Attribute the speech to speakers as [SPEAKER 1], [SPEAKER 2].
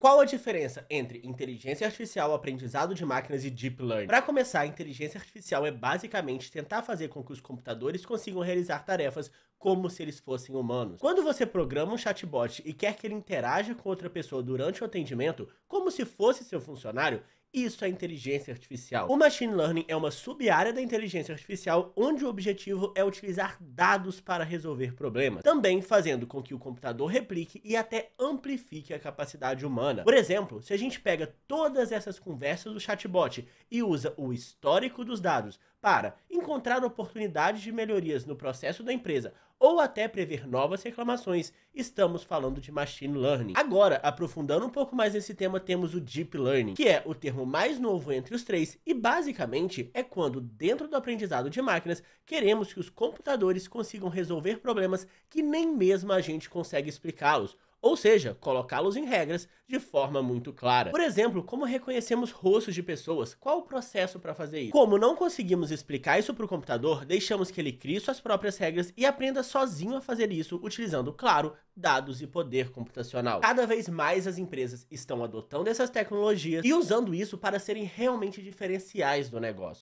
[SPEAKER 1] Qual a diferença entre inteligência artificial, aprendizado de máquinas e deep learning? Para começar, a inteligência artificial é basicamente tentar fazer com que os computadores consigam realizar tarefas como se eles fossem humanos. Quando você programa um chatbot e quer que ele interaja com outra pessoa durante o atendimento, como se fosse seu funcionário, isso é inteligência artificial. O machine learning é uma sub-área da inteligência artificial onde o objetivo é utilizar dados para resolver problemas, também fazendo com que o computador replique e até amplifique a capacidade humana. Por exemplo, se a gente pega todas essas conversas do chatbot e usa o histórico dos dados para encontrar oportunidades de melhorias no processo da empresa ou até prever novas reclamações. Estamos falando de machine learning. Agora, aprofundando um pouco mais nesse tema, temos o deep learning, que é o termo mais novo entre os três e basicamente é quando dentro do aprendizado de máquinas queremos que os computadores consigam resolver problemas que nem mesmo a gente consegue explicá-los ou seja, colocá-los em regras de forma muito clara. Por exemplo, como reconhecemos rostos de pessoas? Qual o processo para fazer isso? Como não conseguimos explicar isso para o computador, deixamos que ele crie suas próprias regras e aprenda sozinho a fazer isso, utilizando, claro, dados e poder computacional. Cada vez mais as empresas estão adotando essas tecnologias e usando isso para serem realmente diferenciais do negócio.